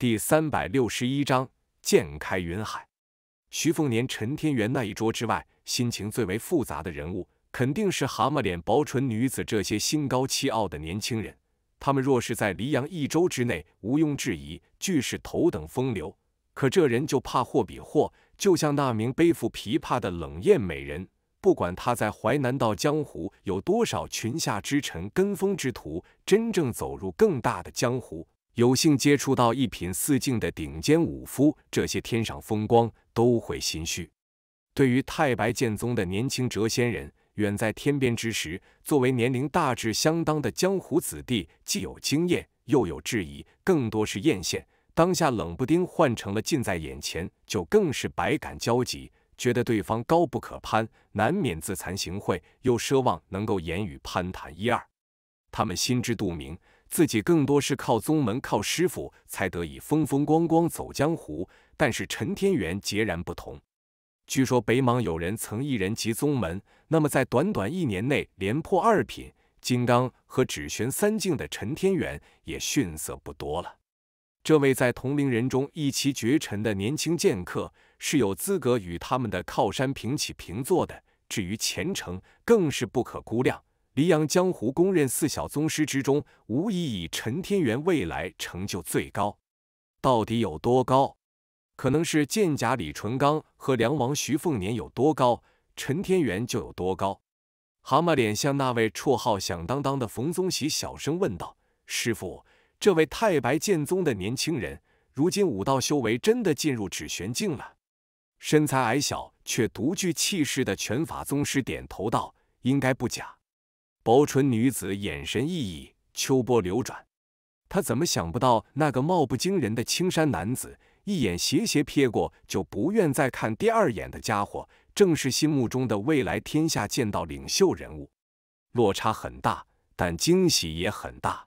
第三百六十一章剑开云海。徐凤年、陈天元那一桌之外，心情最为复杂的人物，肯定是蛤蟆脸薄唇女子这些心高气傲的年轻人。他们若是在黎阳一周之内，毋庸置疑，俱是头等风流。可这人就怕货比货，就像那名背负琵琶的冷艳美人，不管她在淮南道江湖有多少裙下之臣、跟风之徒，真正走入更大的江湖。有幸接触到一品四境的顶尖武夫，这些天上风光都会心虚。对于太白剑宗的年轻谪仙人，远在天边之时，作为年龄大致相当的江湖子弟，既有经验，又有质疑，更多是艳羡。当下冷不丁换成了近在眼前，就更是百感交集，觉得对方高不可攀，难免自惭形秽，又奢望能够言语攀谈一二。他们心知肚明。自己更多是靠宗门、靠师傅才得以风风光光走江湖，但是陈天元截然不同。据说北莽有人曾一人集宗门，那么在短短一年内连破二品金刚和只玄三境的陈天元也逊色不多了。这位在同龄人中一骑绝尘的年轻剑客，是有资格与他们的靠山平起平坐的。至于前程，更是不可估量。黎阳江湖公认四小宗师之中，无疑以陈天元未来成就最高。到底有多高？可能是剑甲李淳罡和梁王徐凤年有多高，陈天元就有多高。蛤蟆脸向那位绰号响当当的冯宗喜小声问道：“师傅，这位太白剑宗的年轻人，如今武道修为真的进入指玄境了？”身材矮小却独具气势的拳法宗师点头道：“应该不假。”薄唇女子眼神熠熠，秋波流转。她怎么想不到，那个貌不惊人的青衫男子，一眼斜斜瞥过就不愿再看第二眼的家伙，正是心目中的未来天下剑道领袖人物。落差很大，但惊喜也很大。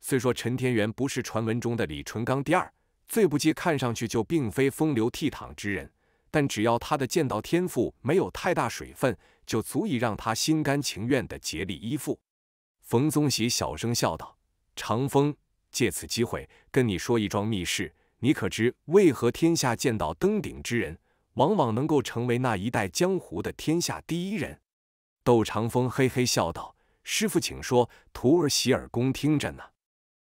虽说陈天元不是传闻中的李淳罡第二，最不济看上去就并非风流倜傥之人。但只要他的剑道天赋没有太大水分，就足以让他心甘情愿的竭力依附。冯宗喜小声笑道：“长风，借此机会跟你说一桩密事，你可知为何天下剑道登顶之人，往往能够成为那一代江湖的天下第一人？”窦长风嘿嘿笑道：“师傅，请说，徒儿洗耳恭听着呢。”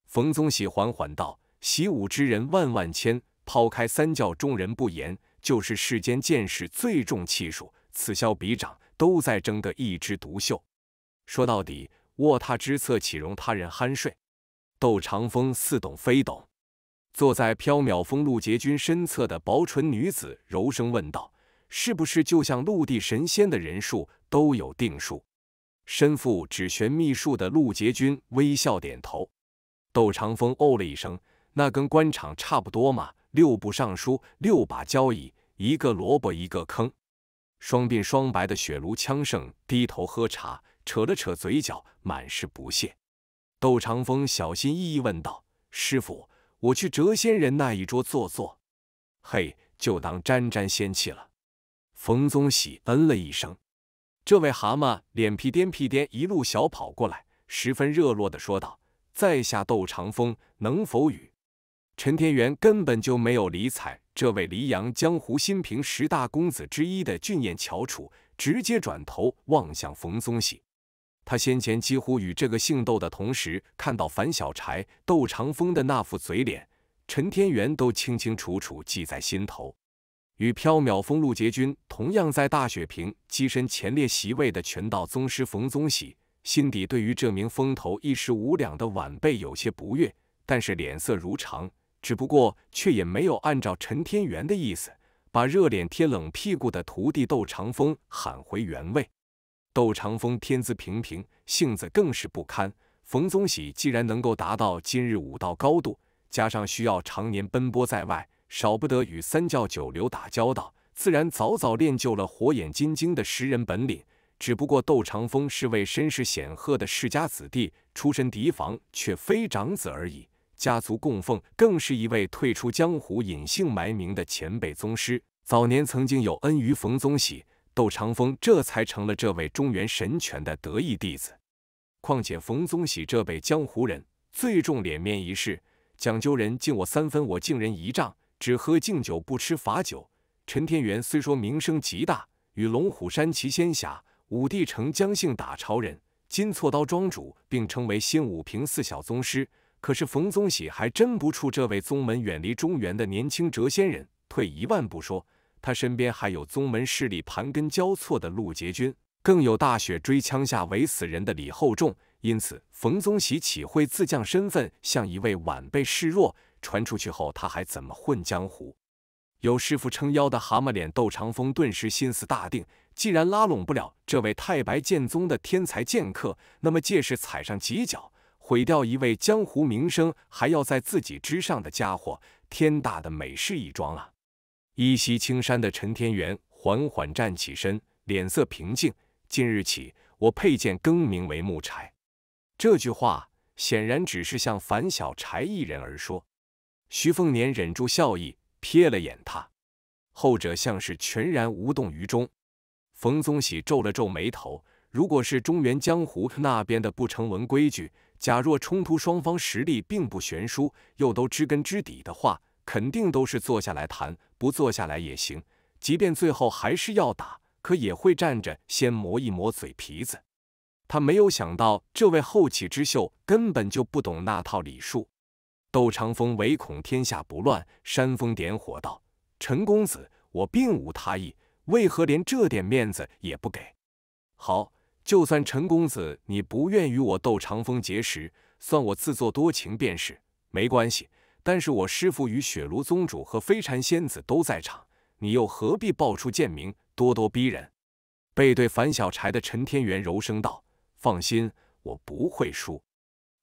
冯宗喜缓缓道：“习武之人万万千，抛开三教中人不言。”就是世间剑士最重气数，此消彼长，都在争个一枝独秀。说到底，卧榻之侧岂容他人酣睡？窦长风似懂非懂，坐在缥缈峰陆杰君身侧的薄唇女子柔声问道：“是不是就像陆地神仙的人数都有定数？”身负只玄秘术的陆杰君微笑点头。窦长风哦了一声：“那跟官场差不多嘛。”六部尚书，六把交椅，一个萝卜一个坑。双鬓双白的雪庐枪圣低头喝茶，扯了扯嘴角，满是不屑。窦长风小心翼翼问道：“师傅，我去谪仙人那一桌坐坐？嘿，就当沾沾仙气了。”冯宗喜嗯了一声。这位蛤蟆脸皮颠皮颠，一路小跑过来，十分热络地说道：“在下窦长风，能否与？”陈天元根本就没有理睬这位黎阳江湖新平十大公子之一的俊彦翘楚，直接转头望向冯宗喜。他先前几乎与这个姓窦的同时看到樊小柴、窦长风的那副嘴脸，陈天元都清清楚楚记在心头。与缥缈峰陆杰君同样在大雪坪跻身前列席位的拳道宗师冯宗喜，心底对于这名风头一时无两的晚辈有些不悦，但是脸色如常。只不过，却也没有按照陈天元的意思，把热脸贴冷屁股的徒弟窦长风喊回原位。窦长风天资平平，性子更是不堪。冯宗喜既然能够达到今日武道高度，加上需要常年奔波在外，少不得与三教九流打交道，自然早早练就了火眼金睛的识人本领。只不过，窦长风是位身世显赫的世家子弟，出身嫡房，却非长子而已。家族供奉更是一位退出江湖、隐姓埋名的前辈宗师，早年曾经有恩于冯宗喜、窦长风，这才成了这位中原神拳的得意弟子。况且冯宗喜这辈江湖人最重脸面一事，讲究人敬我三分，我敬人一丈，只喝敬酒不吃罚酒。陈天元虽说名声极大，与龙虎山齐仙侠、武帝城江姓打朝人、金错刀庄主并称为新武平四小宗师。可是冯宗喜还真不怵这位宗门远离中原的年轻谪仙人。退一万步说，他身边还有宗门势力盘根交错的陆杰军，更有大雪追枪下围死人的李厚仲。因此，冯宗喜岂会自降身份向一位晚辈示弱？传出去后，他还怎么混江湖？有师傅撑腰的蛤蟆脸窦长风顿时心思大定。既然拉拢不了这位太白剑宗的天才剑客，那么借势踩上几脚。毁掉一位江湖名声还要在自己之上的家伙，天大的美事一桩啊！一袭青衫的陈天元缓缓站起身，脸色平静。今日起，我佩剑更名为木柴。这句话显然只是向樊小柴一人而说。徐凤年忍住笑意，瞥了眼他，后者像是全然无动于衷。冯宗喜皱了皱眉头，如果是中原江湖那边的不成文规矩。假若冲突双方实力并不悬殊，又都知根知底的话，肯定都是坐下来谈；不坐下来也行。即便最后还是要打，可也会站着先磨一磨嘴皮子。他没有想到，这位后起之秀根本就不懂那套礼数。窦长风唯恐天下不乱，煽风点火道：“陈公子，我并无他意，为何连这点面子也不给？”好。就算陈公子你不愿与我斗长风结识，算我自作多情便是，没关系。但是我师父与雪庐宗主和飞蝉仙子都在场，你又何必报出剑名，咄咄逼人？背对樊小柴的陈天元柔声道：“放心，我不会输。”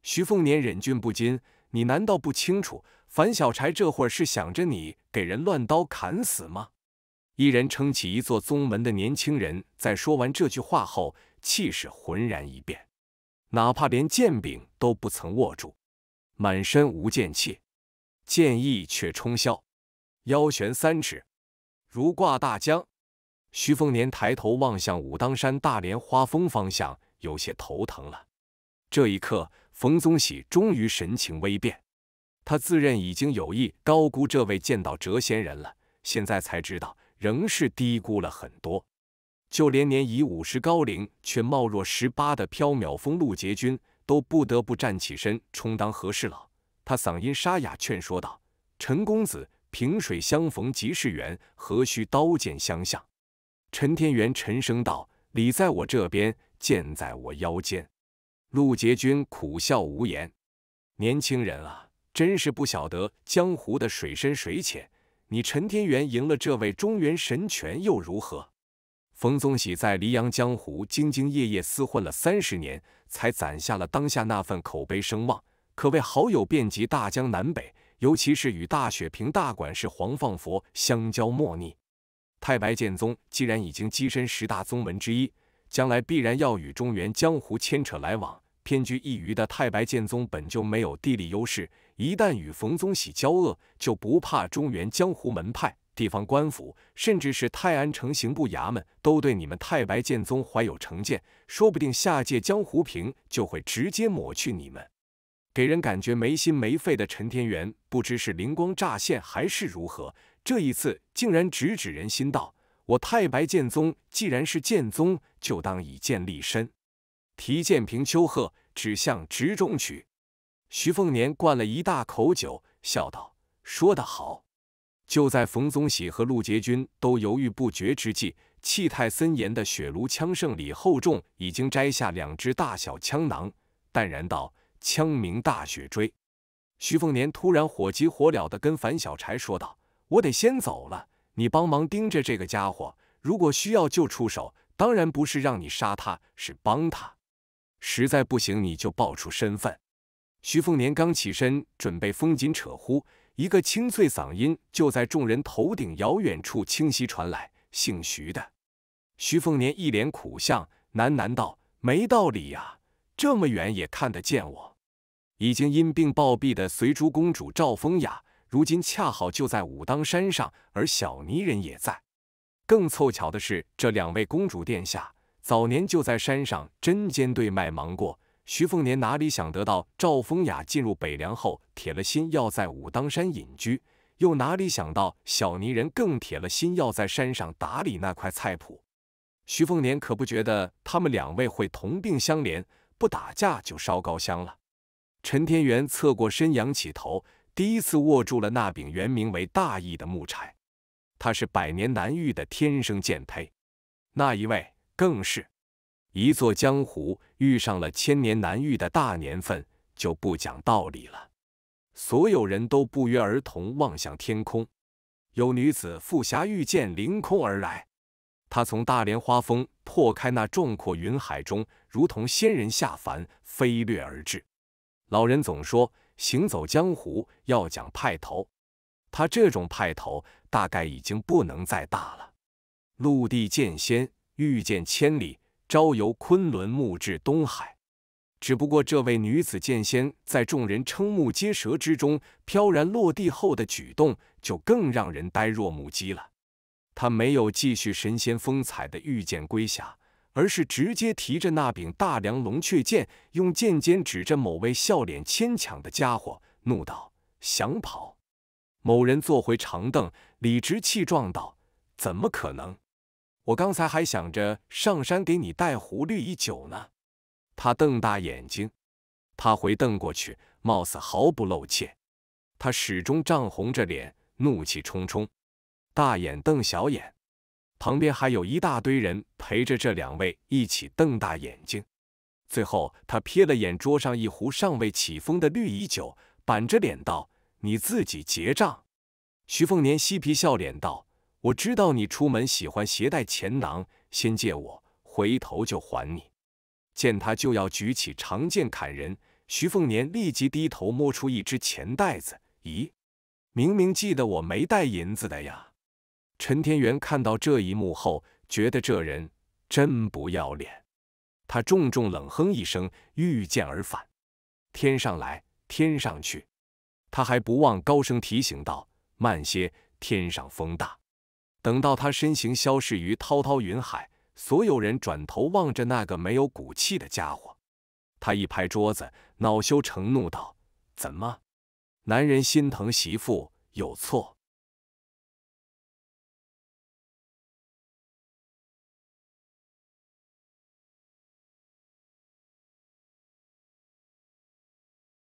徐凤年忍俊不禁：“你难道不清楚，樊小柴这会儿是想着你给人乱刀砍死吗？”一人撑起一座宗门的年轻人，在说完这句话后。气势浑然一变，哪怕连剑柄都不曾握住，满身无剑气，剑意却冲霄，腰悬三尺，如挂大江。徐凤年抬头望向武当山大莲花峰方向，有些头疼了。这一刻，冯宗喜终于神情微变，他自认已经有意高估这位剑道谪仙人了，现在才知道，仍是低估了很多。就连年已五十高龄却貌若十八的缥缈峰陆杰君都不得不站起身充当和事佬。他嗓音沙哑劝说道：“陈公子，萍水相逢即是缘，何须刀剑相向？”陈天元沉声道：“你在我这边，剑在我腰间。”陆杰君苦笑无言。年轻人啊，真是不晓得江湖的水深水浅。你陈天元赢了这位中原神拳又如何？冯宗喜在黎阳江湖兢兢业业厮混了三十年，才攒下了当下那份口碑声望，可谓好友遍及大江南北，尤其是与大雪瓶大管事黄放佛相交莫逆。太白剑宗既然已经跻身十大宗门之一，将来必然要与中原江湖牵扯来往。偏居一隅的太白剑宗本就没有地理优势，一旦与冯宗喜交恶，就不怕中原江湖门派。地方官府，甚至是泰安城刑部衙门，都对你们太白剑宗怀有成见，说不定下届江湖评就会直接抹去你们。给人感觉没心没肺的陈天元，不知是灵光乍现还是如何，这一次竟然直指人心道：“我太白剑宗既然是剑宗，就当以剑立身，提剑平丘壑，指向直中曲。徐凤年灌了一大口酒，笑道：“说得好。”就在冯宗喜和陆杰军都犹豫不决之际，气态森严的雪炉枪圣李厚重已经摘下两只大小枪囊，淡然道：“枪鸣大雪追。”徐凤年突然火急火燎地跟樊小柴说道：“我得先走了，你帮忙盯着这个家伙，如果需要就出手。当然不是让你杀他，是帮他。实在不行你就报出身份。”徐凤年刚起身准备封紧扯呼。一个清脆嗓音就在众人头顶遥远处清晰传来。姓徐的，徐凤年一脸苦相，喃喃道：“没道理呀，这么远也看得见我。已经因病暴毙的随珠公主赵风雅，如今恰好就在武当山上，而小泥人也在。更凑巧的是，这两位公主殿下早年就在山上针尖对麦芒过。”徐凤年哪里想得到赵风雅进入北凉后铁了心要在武当山隐居，又哪里想到小泥人更铁了心要在山上打理那块菜圃？徐凤年可不觉得他们两位会同病相怜，不打架就烧高香了。陈天元侧过身，仰起头，第一次握住了那柄原名为大义的木柴，他是百年难遇的天生剑胚。那一位更是。一座江湖遇上了千年难遇的大年份，就不讲道理了。所有人都不约而同望向天空，有女子负侠御剑凌空而来。她从大莲花峰破开那壮阔云海中，如同仙人下凡，飞掠而至。老人总说，行走江湖要讲派头。他这种派头大概已经不能再大了。陆地剑仙，御剑千里。招游昆仑，目至东海。只不过，这位女子剑仙在众人瞠目结舌之中飘然落地后的举动，就更让人呆若木鸡了。她没有继续神仙风采的御剑归侠，而是直接提着那柄大梁龙雀剑，用剑尖指着某位笑脸牵强的家伙，怒道：“想跑？”某人坐回长凳，理直气壮道：“怎么可能？”我刚才还想着上山给你带壶绿蚁酒呢。他瞪大眼睛，他回瞪过去，貌似毫不露怯。他始终涨红着脸，怒气冲冲，大眼瞪小眼。旁边还有一大堆人陪着这两位一起瞪大眼睛。最后，他瞥了眼桌上一壶尚未启封的绿蚁酒，板着脸道：“你自己结账。”徐凤年嬉皮笑脸道。我知道你出门喜欢携带钱囊，先借我，回头就还你。见他就要举起长剑砍人，徐凤年立即低头摸出一只钱袋子。咦，明明记得我没带银子的呀！陈天元看到这一幕后，觉得这人真不要脸，他重重冷哼一声，遇剑而返，天上来，天上去。他还不忘高声提醒道：“慢些，天上风大。”等到他身形消逝于滔滔云海，所有人转头望着那个没有骨气的家伙。他一拍桌子，恼羞成怒道：“怎么？男人心疼媳妇有错？”